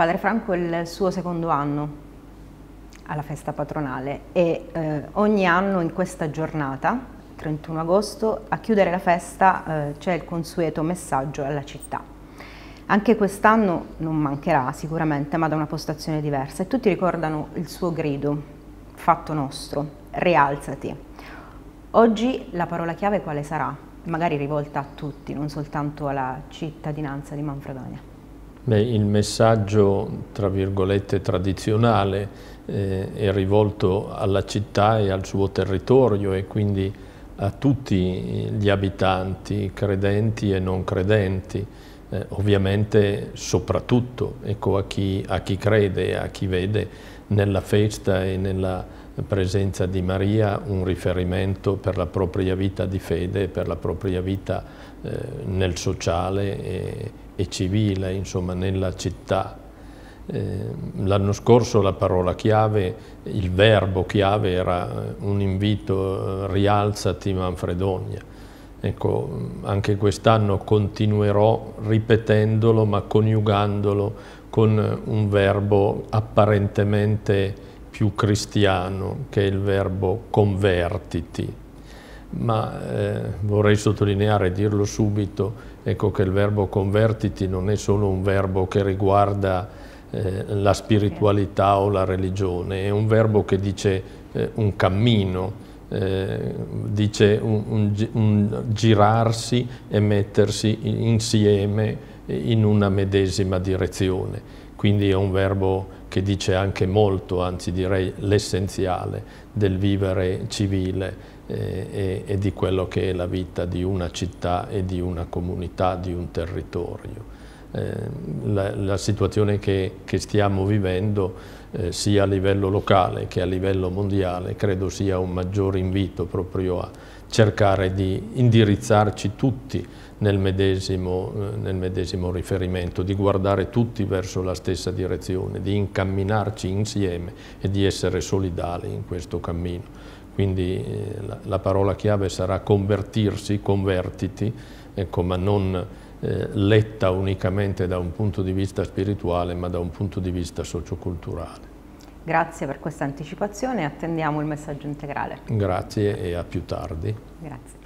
Padre Franco è il suo secondo anno alla festa patronale e eh, ogni anno in questa giornata, 31 agosto, a chiudere la festa eh, c'è il consueto messaggio alla città. Anche quest'anno non mancherà sicuramente, ma da una postazione diversa e tutti ricordano il suo grido, fatto nostro, rialzati. Oggi la parola chiave quale sarà? Magari rivolta a tutti, non soltanto alla cittadinanza di Manfredonia. Beh, il messaggio, tra virgolette, tradizionale eh, è rivolto alla città e al suo territorio e quindi a tutti gli abitanti, credenti e non credenti, eh, ovviamente soprattutto ecco, a, chi, a chi crede, a chi vede nella festa e nella presenza di Maria un riferimento per la propria vita di fede, per la propria vita eh, nel sociale e, e, civile, insomma nella città. Eh, l'anno scorso la parola chiave, il verbo chiave era eh, un invito eh, rialzati Manfredonia. Ecco, anche quest'anno continuerò ripetendolo ma coniugandolo con un verbo apparentemente più cristiano che il verbo convertiti, ma eh, vorrei sottolineare e dirlo subito, ecco che il verbo convertiti non è solo un verbo che riguarda eh, la spiritualità o la religione, è un verbo che dice eh, un cammino, eh, dice un, un, un, girarsi e mettersi insieme in una medesima direzione. Quindi è un verbo che dice anche molto, anzi direi l'essenziale, del vivere civile eh, e, e di quello che è la vita di una città e di una comunità, di un territorio. Ehm, la, la, situazione che, che stiamo vivendo eh, sia a livello locale che a livello mondiale credo sia un maggior invito proprio a cercare di indirizzarci tutti nel medesimo, eh, nel medesimo riferimento, di guardare tutti verso la stessa direzione, di incamminarci insieme e di essere solidali in questo cammino. Quindi eh, la, la, parola chiave sarà convertirsi, convertiti, ecco, ma non eh, letta unicamente da un punto di vista spirituale ma da un punto di vista socioculturale. Grazie per questa anticipazione e attendiamo il messaggio integrale. Grazie e a più tardi. Grazie.